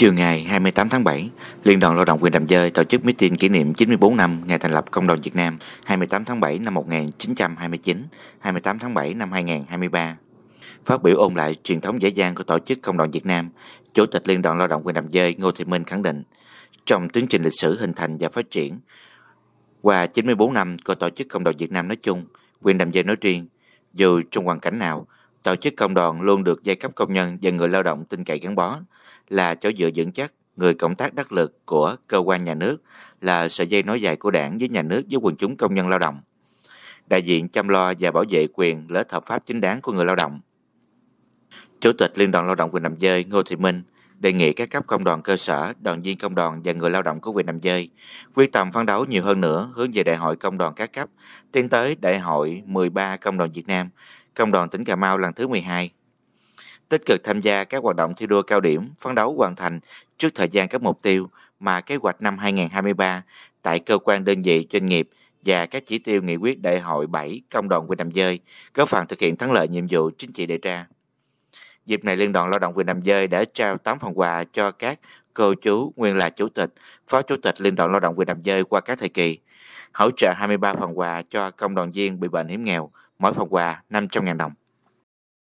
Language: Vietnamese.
Chiều ngày 28 tháng 7, Liên đoàn Lao động quyền Đầm Dơi tổ chức meeting kỷ niệm 94 năm ngày thành lập Công đoàn Việt Nam 28 tháng 7 năm 1929, 28 tháng 7 năm 2023. Phát biểu ôn lại truyền thống dễ dàng của tổ chức Công đoàn Việt Nam, Chủ tịch Liên đoàn Lao động quyền Đầm Dơi Ngô Thị Minh khẳng định, trong tiến trình lịch sử hình thành và phát triển, qua 94 năm của tổ chức Công đoàn Việt Nam nói chung, quyền Đầm Dơi nói riêng, dù trong hoàn cảnh nào, Tổ chức công đoàn luôn được giai cấp công nhân và người lao động tin cậy gắn bó, là chỗ dựa vững chắc, người cộng tác đắc lực của cơ quan nhà nước, là sợi dây nối dài của đảng với nhà nước với quần chúng công nhân lao động. Đại diện chăm lo và bảo vệ quyền lợi hợp pháp chính đáng của người lao động. Chủ tịch Liên đoàn Lao động Quỳnh nằm Dơi Ngô Thị Minh đề nghị các cấp công đoàn cơ sở, đoàn viên công đoàn và người lao động của huyện Đầm Dơi quyết tâm phấn đấu nhiều hơn nữa hướng về đại hội công đoàn các cấp, tiến tới đại hội 13 công đoàn Việt Nam, công đoàn tỉnh Cà Mau lần thứ 12 tích cực tham gia các hoạt động thi đua cao điểm, phấn đấu hoàn thành trước thời gian các mục tiêu mà kế hoạch năm 2023 tại cơ quan đơn vị doanh nghiệp và các chỉ tiêu nghị quyết đại hội 7 công đoàn huyện Đầm Dơi, góp phần thực hiện thắng lợi nhiệm vụ chính trị đề ra. Dịp này, Liên đoàn Lao động Việt Nam Dơi đã trao 8 phần quà cho các cô chú nguyên là chủ tịch, phó chủ tịch Liên đoàn Lao động Việt Nam Dơi qua các thời kỳ, hỗ trợ 23 phần quà cho công đoàn viên bị bệnh hiếm nghèo, mỗi phần quà 500.000 đồng.